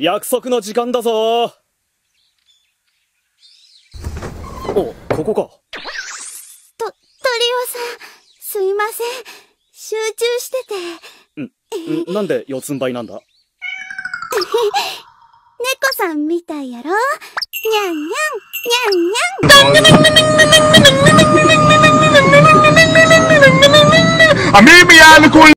約束の時間だぞお、ここか。と、トリオさん、すいません。集中してて。ん、なんで四つん這いなんだ 猫さんみたいやろにゃんにゃん、にゃんにゃん。アメビアルコ